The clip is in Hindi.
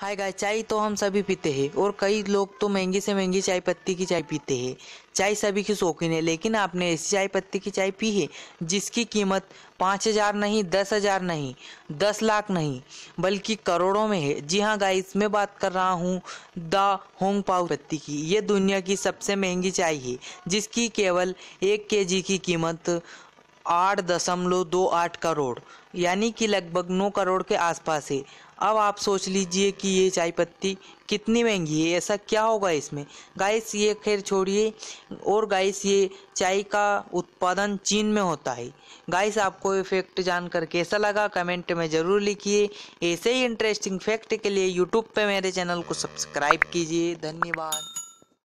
हाय गाय चाय तो हम सभी पीते हैं और कई लोग तो महंगी से महंगी चाय पत्ती की चाय पीते हैं चाय सभी की शौकीन है लेकिन आपने ऐसी चाय पत्ती की चाय पी है जिसकी कीमत पाँच हज़ार नहीं दस हज़ार नहीं दस लाख नहीं बल्कि करोड़ों में है जी हाँ गाय इसमें बात कर रहा हूँ द होंग पाव पत्ती की ये दुनिया की सबसे महंगी चाय है जिसकी केवल एक के जी की कीमत आठ दशमलव दो आठ करोड़ यानी कि लगभग नौ करोड़ के आसपास है अब आप सोच लीजिए कि ये चाय पत्ती कितनी महंगी है ऐसा क्या होगा इसमें गाइस ये खैर छोड़िए और गाइस ये चाय का उत्पादन चीन में होता है गाइस आपको ये फैक्ट जानकर कैसा लगा कमेंट में ज़रूर लिखिए ऐसे ही इंटरेस्टिंग फैक्ट के लिए यूट्यूब पे मेरे चैनल को सब्सक्राइब कीजिए धन्यवाद